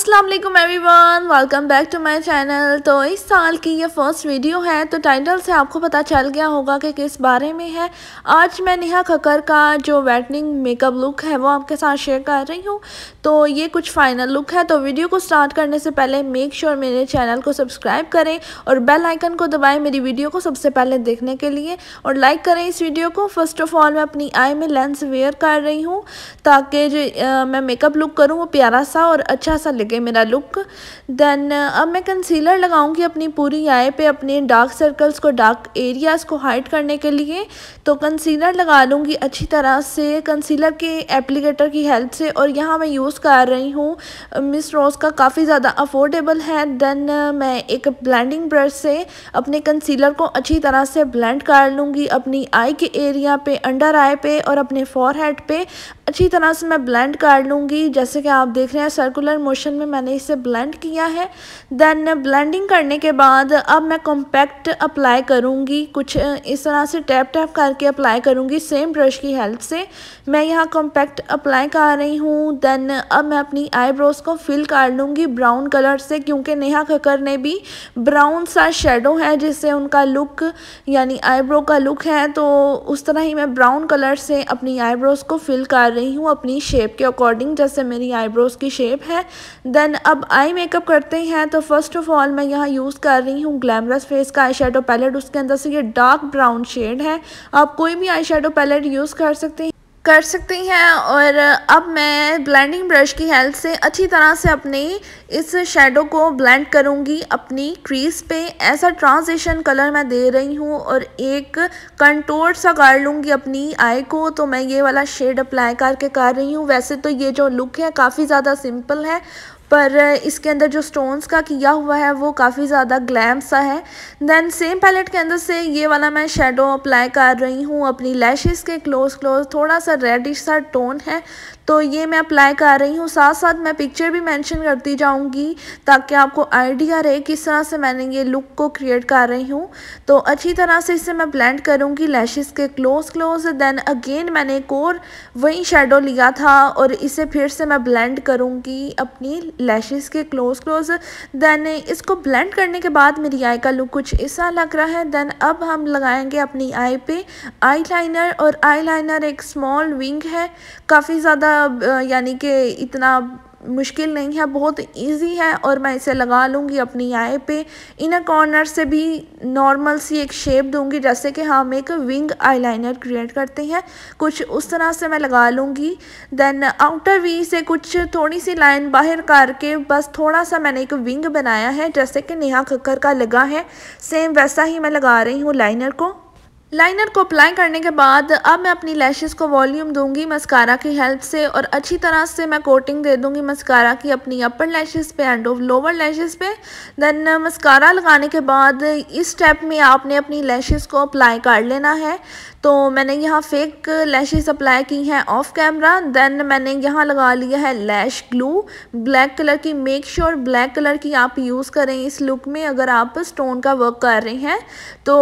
Aslam every one welcome back to my channel तो इस साल की ये फर्स्ट वीडियो है तो टाइटल से आपको पता चल गया होगा कि किस बारे में है आज मैं नेहा खकर का जो वेटनिंग मेकअप लुक है वो आपके साथ शेयर कर रही हूँ तो ये कुछ फाइनल लुक है तो वीडियो को स्टार्ट करने से पहले मेक श्योर sure मेरे चैनल को सब्सक्राइब करें और बेल आइकन को दबाएँ मेरी वीडियो को सबसे पहले देखने के लिए और लाइक करें इस वीडियो को फर्स्ट ऑफ ऑल मैं अपनी आई में लेंस वेयर कर रही हूँ ताकि जो मैं मेकअप लुक करूँ वो प्यारा सा और अच्छा सा लगे मेरा लुक देन uh, अब मैं कंसीलर लगाऊंगी अपनी पूरी आय पे अपने डार्क सर्कल्स को डार्क एरियाज़ को हाइड करने के लिए तो कंसीलर लगा लूँगी अच्छी तरह से कंसीलर के एप्लीकेटर की हेल्प से और यहाँ मैं यूज़ कर रही हूँ मिस uh, रोज़ का काफ़ी ज़्यादा अफोर्डेबल है देन uh, मैं एक ब्लैंडिंग ब्रश से अपने कंसीलर को अच्छी तरह से ब्लेंड कर लूँगी अपनी आई के एरिया पे अंडर आई पे और अपने फॉरहेड पे अच्छी तरह से मैं ब्लेंड कर लूँगी जैसे कि आप देख रहे हैं सर्कुलर मोशन में मैंने इसे ब्लेंड किया है देन ब्लेंडिंग करने के बाद अब मैं कॉम्पैक्ट अप्लाई करूँगी कुछ इस तरह से टैप टैप करके अप्लाई करूँगी सेम ब्रश की हेल्प से मैं यहाँ कॉम्पैक्ट अप्लाई कर रही हूँ देन अब मैं अपनी आईब्रोज़ को फिल कर लूँगी ब्राउन कलर से क्योंकि नेहा कक्कर ने भी ब्राउन सा शेडो है जिससे उनका लुक यानी आईब्रो का लुक है तो उस तरह ही मैं ब्राउन कलर से अपनी आईब्रोज़ को फिल कर रही हूँ अपनी शेप के अकॉर्डिंग जैसे मेरी आईब्रोज़ की शेप है देन अब आई मेकअप करते हैं तो फर्स्ट ऑफ ऑल मैं यहाँ यूज़ कर रही हूँ ग्लैमरस फेस का आई पैलेट उसके अंदर से ये डार्क ब्राउन शेड है आप कोई भी आई पैलेट यूज़ कर सकते हैं कर सकती हैं और अब मैं ब्लेंडिंग ब्रश की हेल्प से अच्छी तरह से अपने इस शेडो को ब्लेंड करूंगी अपनी क्रीज पे ऐसा ट्रांजिशन कलर मैं दे रही हूँ और एक कंटोर सा कर लूँगी अपनी आई को तो मैं ये वाला शेड अप्लाई करके कर रही हूँ वैसे तो ये जो लुक है काफ़ी ज़्यादा सिंपल है पर इसके अंदर जो स्टोन्स का किया हुआ है वो काफ़ी ज़्यादा ग्लैम सा है दैन सेम पैलेट के अंदर से ये वाला मैं शेडो अप्लाई कर रही हूँ अपनी लैशेज़ के क्लोज क्लोज थोड़ा सा रेडिश सा टोन है तो ये मैं अप्लाई कर रही हूँ साथ साथ मैं पिक्चर भी मेंशन करती जाऊँगी ताकि आपको आइडिया रहे किस तरह से मैंने ये लुक को क्रिएट कर रही हूँ तो अच्छी तरह से इसे मैं ब्लेंड करूँगी लैशेज़ के क्लोज क्लोज देन अगेन मैंने एक और वही शेडो लिया था और इसे फिर से मैं ब्लेंड करूँगी अपनी लैशेस के क्लोज क्लोज देन इसको ब्लेंड करने के बाद मेरी आई का लुक कुछ ऐसा लग रहा है देन अब हम लगाएंगे अपनी आई पे आईलाइनर और आईलाइनर एक स्मॉल विंग है काफ़ी ज़्यादा यानी कि इतना मुश्किल नहीं है बहुत इजी है और मैं इसे लगा लूँगी अपनी आई पे इनर कॉर्नर से भी नॉर्मल सी एक शेप दूंगी जैसे कि हम एक विंग आईलाइनर क्रिएट करते हैं कुछ उस तरह से मैं लगा लूँगी देन आउटर वी से कुछ थोड़ी सी लाइन बाहर करके बस थोड़ा सा मैंने एक विंग बनाया है जैसे कि नेहा कक्कर का लगा है सेम वैसा ही मैं लगा रही हूँ लाइनर को लाइनर को अप्लाई करने के बाद अब मैं अपनी लैशेस को वॉल्यूम दूंगी मस्कारा की हेल्प से और अच्छी तरह से मैं कोटिंग दे दूंगी मस्कारा की अपनी अपर लैशेस पे एंड ऑफ लोअर लैशेस पे देन मस्कारा लगाने के बाद इस स्टेप में आपने अपनी लैशेस को अप्लाई कर लेना है तो मैंने यहाँ फेक लैशेस अप्लाई की हैं ऑफ कैमरा देन मैंने यहाँ लगा लिया है लैश ग्लू ब्लैक कलर की make sure sure black colour की आप यूज़ करें इस लुक में अगर आप स्टोन का वर्क कर रहे हैं तो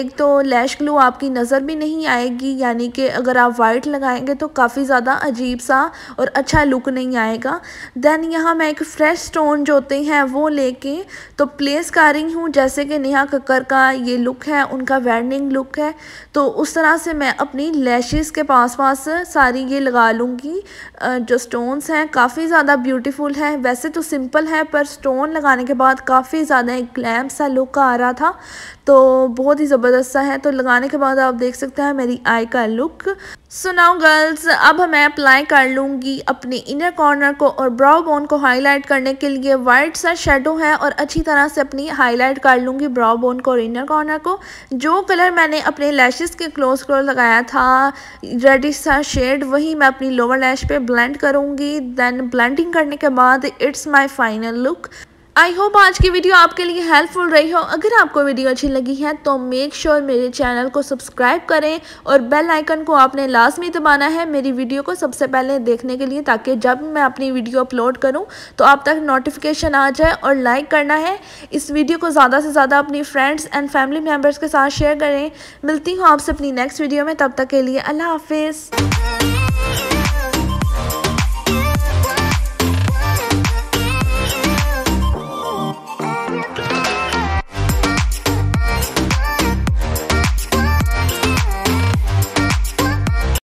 एक तो लैश ग्लू येलो आपकी नज़र भी नहीं आएगी यानी कि अगर आप वाइट लगाएंगे तो काफ़ी ज़्यादा अजीब सा और अच्छा लुक नहीं आएगा देन यहाँ मैं एक फ्रेश स्टोन जो होते हैं वो लेके तो प्लेस कर रही हूँ जैसे कि नेहा कक्कर का ये लुक है उनका वेडिंग लुक है तो उस तरह से मैं अपनी लैशेस के पास पास सारी ये लगा लूँगी जो स्टोन्स हैं काफ़ी ज़्यादा ब्यूटीफुल है वैसे तो सिंपल है पर स्टोन लगाने के बाद काफ़ी ज़्यादा एक ग्लैम सा लुक आ रहा था तो बहुत ही ज़बरदस्त सा है तो लगाने के बाद आप देख सकते हैं मेरी आई का लुक सुनाओ गर्ल्स अब मैं अप्लाई कर लूँगी अपने इनर कॉर्नर को और ब्राउ बोन को हाईलाइट करने के लिए वाइट सा शेडो है और अच्छी तरह से अपनी हाईलाइट कर लूँगी ब्राउ बोन को और इनर कॉर्नर को जो कलर मैंने अपने लैशेस के क्लोज को लगाया था रेडिश सा शेड वही मैं अपनी लोअर लैश पे ब्लेंड करूँगी देन ब्लेंडिंग करने के बाद it's my final look I hope आज की वीडियो आपके लिए हेल्पफुल रही हो अगर आपको वीडियो अच्छी लगी है तो मेक श्योर sure मेरे चैनल को सब्सक्राइब करें और बेल आइकन को आपने लाजमी दबाना है मेरी वीडियो को सबसे पहले देखने के लिए ताकि जब मैं अपनी वीडियो अपलोड करूं तो आप तक नोटिफिकेशन आ जाए और लाइक करना है इस वीडियो को ज़्यादा से ज़्यादा अपनी फ्रेंड्स एंड फैमिली मेम्बर्स के साथ शेयर करें मिलती हूँ आपसे अपनी नेक्स्ट वीडियो में तब तक के लिए अल्लाह हाफिज़